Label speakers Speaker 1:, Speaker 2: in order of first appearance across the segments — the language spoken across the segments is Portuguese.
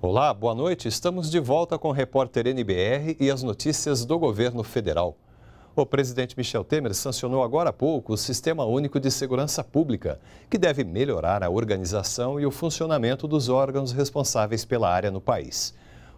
Speaker 1: Olá, boa noite. Estamos de volta com o repórter NBR e as notícias do governo federal. O presidente Michel Temer sancionou agora há pouco o Sistema Único de Segurança Pública, que deve melhorar a organização e o funcionamento dos órgãos responsáveis pela área no país.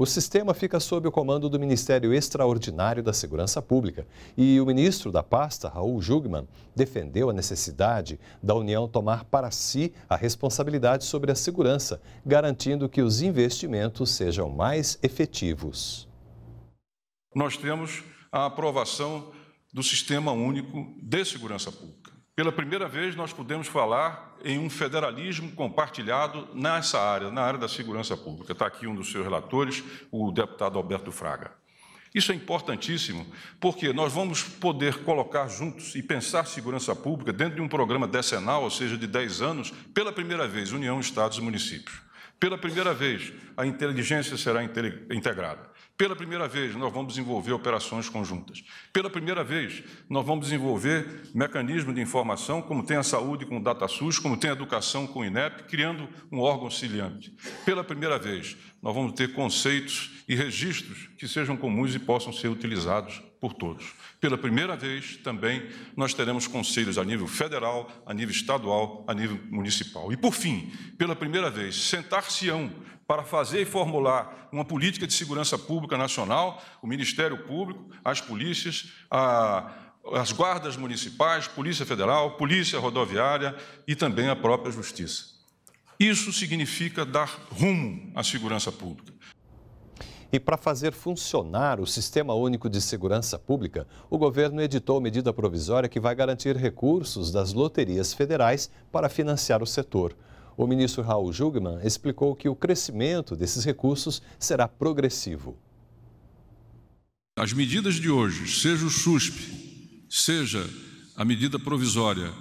Speaker 1: O sistema fica sob o comando do Ministério Extraordinário da Segurança Pública e o ministro da pasta, Raul Jugman, defendeu a necessidade da União tomar para si a responsabilidade sobre a segurança, garantindo que os investimentos sejam mais efetivos.
Speaker 2: Nós temos a aprovação do Sistema Único de Segurança Pública. Pela primeira vez, nós podemos falar em um federalismo compartilhado nessa área, na área da segurança pública. Está aqui um dos seus relatores, o deputado Alberto Fraga. Isso é importantíssimo, porque nós vamos poder colocar juntos e pensar segurança pública dentro de um programa decenal, ou seja, de 10 anos, pela primeira vez, União, Estados e Municípios. Pela primeira vez, a inteligência será integrada. Pela primeira vez, nós vamos desenvolver operações conjuntas. Pela primeira vez, nós vamos desenvolver mecanismos de informação, como tem a saúde com o DataSUS, como tem a educação com o INEP, criando um órgão auxiliante. Pela primeira vez, nós vamos ter conceitos e registros que sejam comuns e possam ser utilizados por todos. Pela primeira vez, também, nós teremos conselhos a nível federal, a nível estadual, a nível municipal. E, por fim, pela primeira vez, sentar-se-ão para fazer e formular uma política de segurança pública nacional, o Ministério Público, as polícias, a, as guardas municipais, Polícia Federal, Polícia Rodoviária e também a própria Justiça. Isso significa dar rumo à segurança pública. E para fazer
Speaker 1: funcionar o Sistema Único de Segurança Pública, o governo editou medida provisória que vai garantir recursos das loterias federais para financiar o setor. O ministro Raul Jugman explicou que o crescimento desses recursos será progressivo.
Speaker 2: As medidas de hoje, seja o SUSP, seja a medida provisória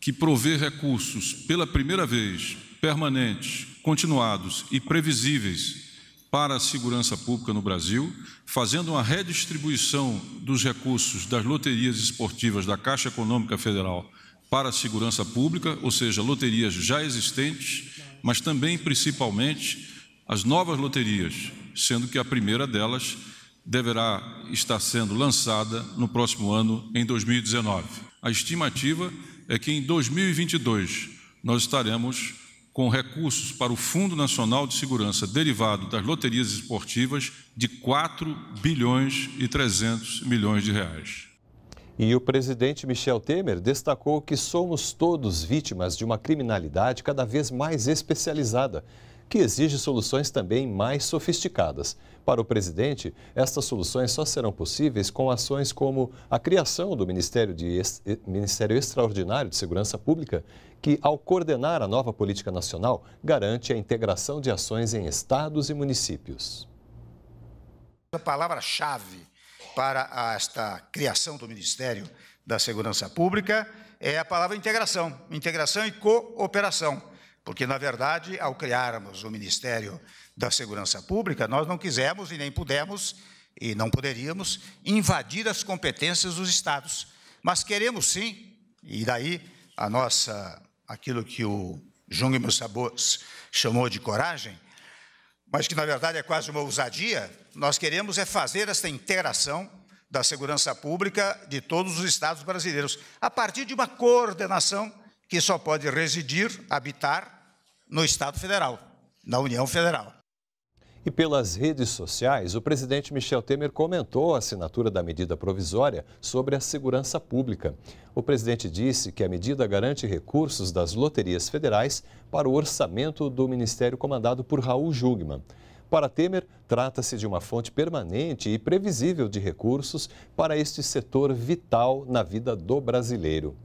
Speaker 2: que provê recursos pela primeira vez permanentes, continuados e previsíveis para a segurança pública no Brasil, fazendo uma redistribuição dos recursos das loterias esportivas da Caixa Econômica Federal para a segurança pública, ou seja, loterias já existentes, mas também principalmente as novas loterias, sendo que a primeira delas deverá estar sendo lançada no próximo ano, em 2019. A estimativa é que em 2022 nós estaremos com recursos para o Fundo Nacional de Segurança derivado das loterias esportivas de 4 bilhões e 300 milhões de reais. E o presidente
Speaker 1: Michel Temer destacou que somos todos vítimas de uma criminalidade cada vez mais especializada que exige soluções também mais sofisticadas. Para o presidente, estas soluções só serão possíveis com ações como a criação do Ministério, de, eh, Ministério Extraordinário de Segurança Pública, que, ao coordenar a nova política nacional, garante a integração de ações em estados e municípios.
Speaker 2: A palavra-chave para esta criação do Ministério da Segurança Pública é a palavra integração, integração e cooperação. Porque, na verdade, ao criarmos o Ministério da Segurança Pública, nós não quisemos e nem pudemos, e não poderíamos, invadir as competências dos Estados. Mas queremos sim, e daí a nossa, aquilo que o Jung Sabos chamou de coragem, mas que na verdade é quase uma ousadia, nós queremos é fazer essa integração da segurança pública de todos os estados brasileiros, a partir de uma coordenação que só pode residir, habitar no Estado Federal, na União Federal.
Speaker 1: E pelas redes sociais, o presidente Michel Temer comentou a assinatura da medida provisória sobre a segurança pública. O presidente disse que a medida garante recursos das loterias federais para o orçamento do ministério comandado por Raul Jungmann. Para Temer, trata-se de uma fonte permanente e previsível de recursos para este setor vital na vida do brasileiro.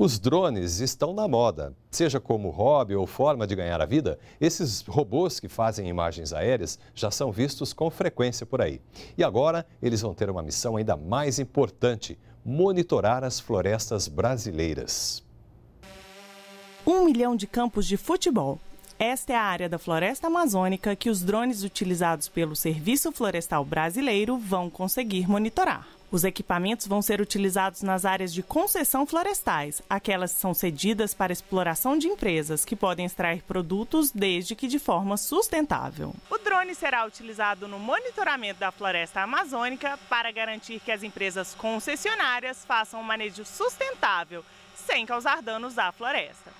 Speaker 1: Os drones estão na moda. Seja como hobby ou forma de ganhar a vida, esses robôs que fazem imagens aéreas já são vistos com frequência por aí. E agora eles vão ter uma missão ainda mais importante: monitorar as florestas brasileiras.
Speaker 3: Um milhão de campos de futebol. Esta é a área da floresta amazônica que os drones utilizados pelo Serviço Florestal Brasileiro vão conseguir monitorar. Os equipamentos vão ser utilizados nas áreas de concessão florestais, aquelas que são cedidas para exploração de empresas que podem extrair produtos desde que de forma sustentável. O drone será utilizado no monitoramento da floresta amazônica para garantir que as empresas concessionárias façam um manejo sustentável, sem causar danos à floresta.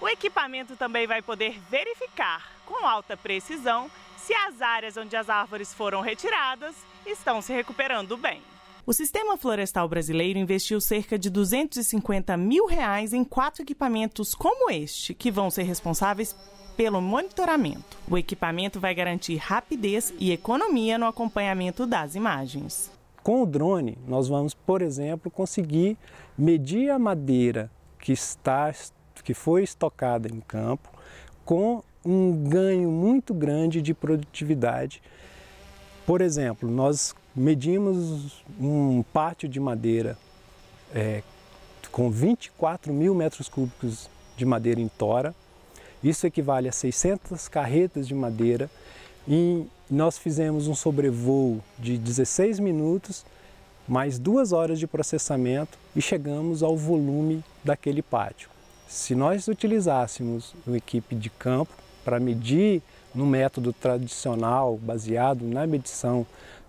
Speaker 3: O equipamento também vai poder verificar com alta precisão se as áreas onde as árvores foram retiradas estão se recuperando bem. O Sistema Florestal Brasileiro investiu cerca de 250 mil reais em quatro equipamentos como este, que vão ser responsáveis pelo monitoramento. O equipamento vai garantir rapidez e economia no acompanhamento das imagens.
Speaker 1: Com o drone, nós vamos, por exemplo, conseguir medir a madeira que, está, que foi estocada em campo com um ganho muito grande de produtividade. Por exemplo, nós medimos um pátio de madeira é, com 24 mil metros cúbicos de madeira em tora. Isso equivale a 600 carretas de madeira e nós fizemos um sobrevoo de 16 minutos, mais duas horas de processamento e chegamos ao volume daquele pátio. Se nós utilizássemos uma equipe de campo para medir no método tradicional, baseado na medição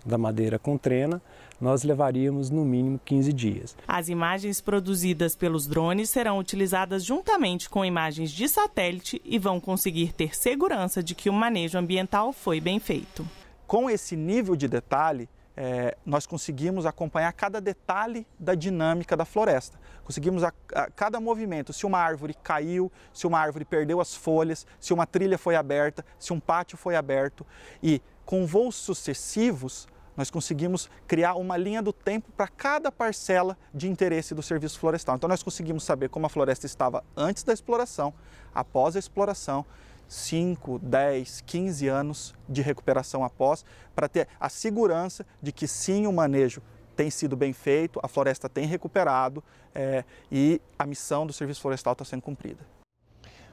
Speaker 1: da madeira com trena, nós levaríamos no mínimo 15 dias.
Speaker 3: As imagens produzidas pelos drones serão utilizadas juntamente com imagens de satélite e vão conseguir ter segurança de que o manejo ambiental foi bem feito. Com
Speaker 1: esse nível de detalhe,
Speaker 3: é, nós conseguimos acompanhar cada detalhe da dinâmica
Speaker 1: da floresta. Conseguimos a, a, cada movimento, se uma árvore caiu, se uma árvore perdeu as folhas, se uma trilha foi aberta, se um pátio foi aberto. E com voos sucessivos, nós conseguimos criar uma linha do tempo para cada parcela de interesse do serviço florestal. Então, nós conseguimos saber como a floresta estava antes da exploração, após a exploração, 5, 10, 15 anos de recuperação após, para ter a segurança de que sim, o manejo tem sido bem feito, a floresta tem recuperado é, e a missão do serviço florestal está sendo cumprida.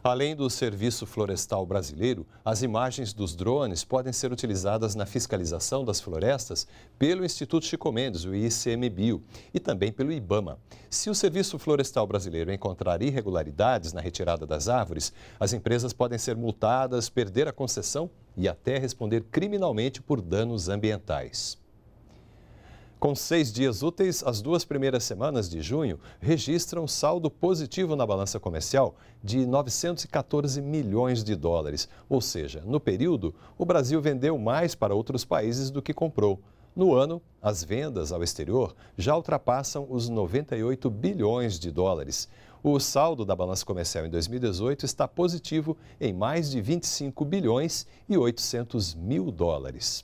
Speaker 1: Além do Serviço Florestal Brasileiro, as imagens dos drones podem ser utilizadas na fiscalização das florestas pelo Instituto Chico Mendes, o ICMBio, e também pelo IBAMA. Se o Serviço Florestal Brasileiro encontrar irregularidades na retirada das árvores, as empresas podem ser multadas, perder a concessão e até responder criminalmente por danos ambientais. Com seis dias úteis, as duas primeiras semanas de junho registram saldo positivo na balança comercial de 914 milhões de dólares. Ou seja, no período, o Brasil vendeu mais para outros países do que comprou. No ano, as vendas ao exterior já ultrapassam os 98 bilhões de dólares. O saldo da balança comercial em 2018 está positivo em mais de 25 bilhões e 800 mil dólares.